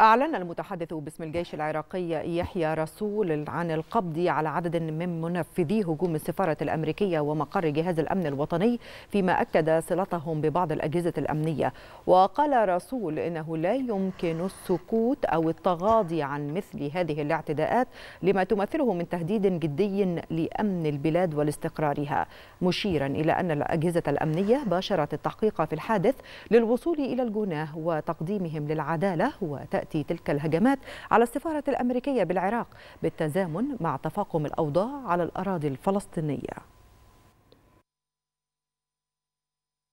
أعلن المتحدث باسم الجيش العراقي يحيى رسول عن القبض على عدد من منفذي هجوم السفارة الأمريكية ومقر جهاز الأمن الوطني فيما أكد صلتهم ببعض الأجهزة الأمنية وقال رسول إنه لا يمكن السكوت أو التغاضي عن مثل هذه الاعتداءات لما تمثله من تهديد جدي لأمن البلاد ولاستقرارها مشيرا إلى أن الأجهزة الأمنية باشرت التحقيق في الحادث للوصول إلى الجناه وتقديمهم للعدالة وتأتي تأتي تلك الهجمات على السفارة الأمريكية بالعراق بالتزامن مع تفاقم الأوضاع على الأراضي الفلسطينية